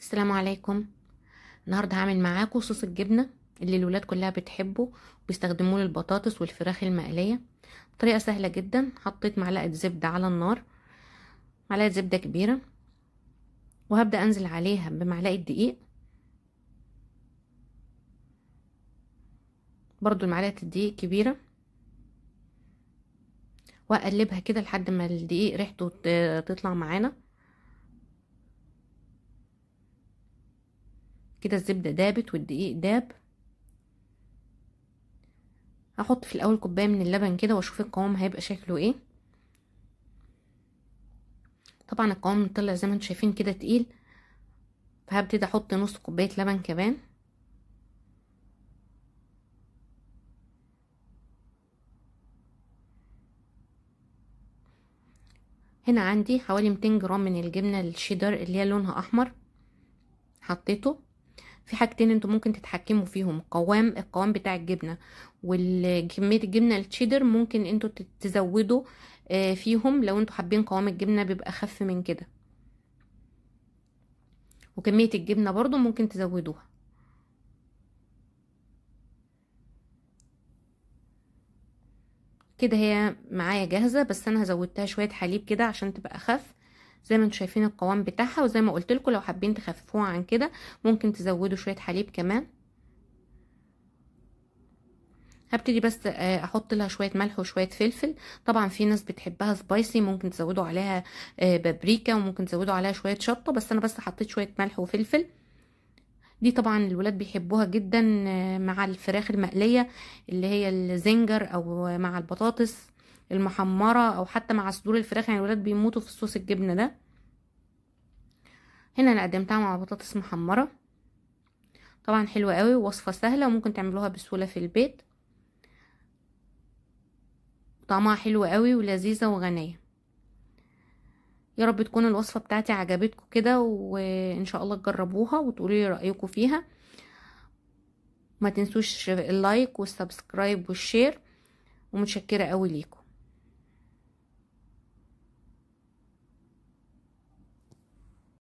السلام عليكم النهارده هعمل معاكم صوص الجبنه اللي الولاد كلها بتحبه وبيستخدموه للبطاطس والفراخ المقليه طريقه سهله جدا حطيت معلقه زبده على النار معلقه زبده كبيره وهبدا انزل عليها بمعلقه دقيق برضو معلقه الدقيق كبيره واقلبها كده لحد ما الدقيق ريحته تطلع معانا كده الزبدة دابت والدقيق داب هحط في الاول كوباية من اللبن كده واشوف القوام هيبقى شكله ايه طبعا القوام طلع زي ما انتم شايفين كده تقيل فهبتدي احط نص كوباية لبن كمان هنا عندي حوالي 200 جرام من الجبنة الشيدر اللي هي لونها احمر حطيته في حاجتين انتوا ممكن تتحكموا فيهم قوام القوام بتاع الجبنه وكميه الجبنه التشيدر ممكن انتوا تزودوا آه، فيهم لو انتوا حابين قوام الجبنه بيبقى خف من كده وكميه الجبنه برضو ممكن تزودوها كده هي معايا جاهزه بس انا زودتها شويه حليب كده عشان تبقى اخف زي ما انتم شايفين القوام بتاعها وزي ما قلت لكم لو حابين تخففوها عن كده ممكن تزودوا شويه حليب كمان هبتدي بس آه، احط لها شويه ملح وشويه فلفل طبعا في ناس بتحبها سبايسي ممكن تزودوا عليها آه، بابريكا وممكن تزودوا عليها شويه شطه بس انا بس حطيت شويه ملح وفلفل دي طبعا الولاد بيحبوها جدا آه، مع الفراخ المقليه اللي هي الزنجر او مع البطاطس المحمرة او حتى مع صدور الفراخ يعني الولاد بيموتوا في صوص الجبنة ده هنا انا قدمتها مع بطاطس محمرة طبعا حلوة قوي ووصفة سهلة وممكن تعملوها بسهولة في البيت طعمها حلو قوي ولذيذة وغنية يا رب تكون الوصفة بتاعتي عجبتكم كده وان شاء الله تجربوها لي رأيكم فيها ما تنسوش اللايك والسبسكرايب والشير ومتشكرة قوي ليكم